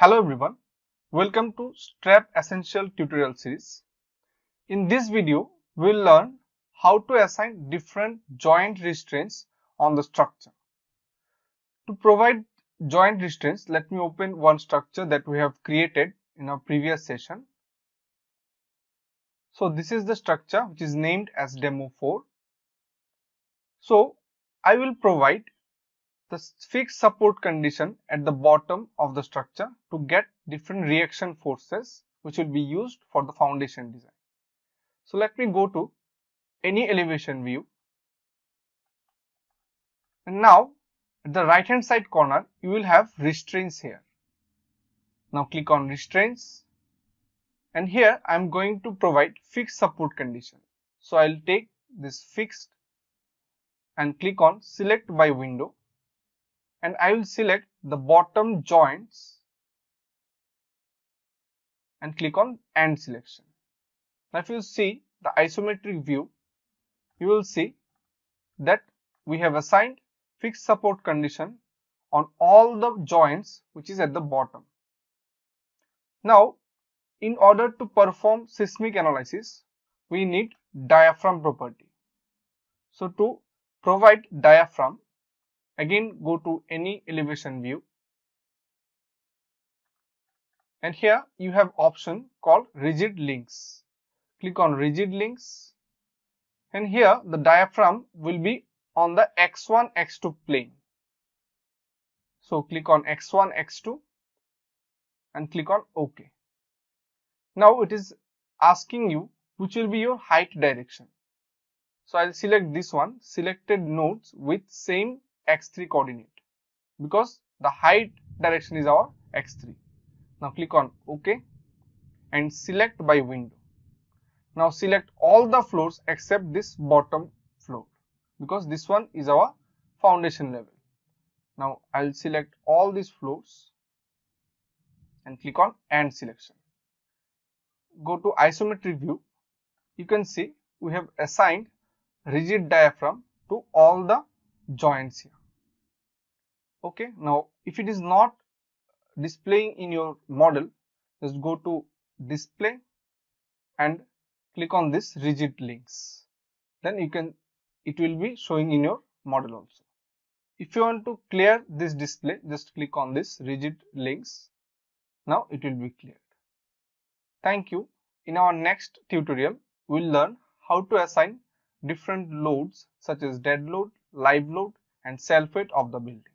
Hello everyone, welcome to Strap Essential tutorial series. In this video, we'll learn how to assign different joint restraints on the structure. To provide joint restraints, let me open one structure that we have created in our previous session. So this is the structure which is named as demo 4. So I will provide the fixed support condition at the bottom of the structure to get different reaction forces which will be used for the foundation design. So let me go to any elevation view. And now at the right hand side corner you will have restraints here. Now click on restraints and here I am going to provide fixed support condition. So I will take this fixed and click on select by window and I will select the bottom joints and click on end selection. Now if you see the isometric view, you will see that we have assigned fixed support condition on all the joints which is at the bottom. Now in order to perform seismic analysis, we need diaphragm property. So to provide diaphragm, Again, go to any elevation view. And here you have option called rigid links. Click on rigid links. And here the diaphragm will be on the x1, x2 plane. So click on x1, x2 and click on OK. Now it is asking you which will be your height direction. So I'll select this one, selected nodes with same x3 coordinate because the height direction is our x3. Now click on OK and select by window. Now select all the floors except this bottom floor because this one is our foundation level. Now I'll select all these floors and click on and selection. Go to isometric view. You can see we have assigned rigid diaphragm to all the joints here okay now if it is not displaying in your model just go to display and click on this rigid links then you can it will be showing in your model also if you want to clear this display just click on this rigid links now it will be cleared thank you in our next tutorial we'll learn how to assign different loads such as dead load live load and self weight of the building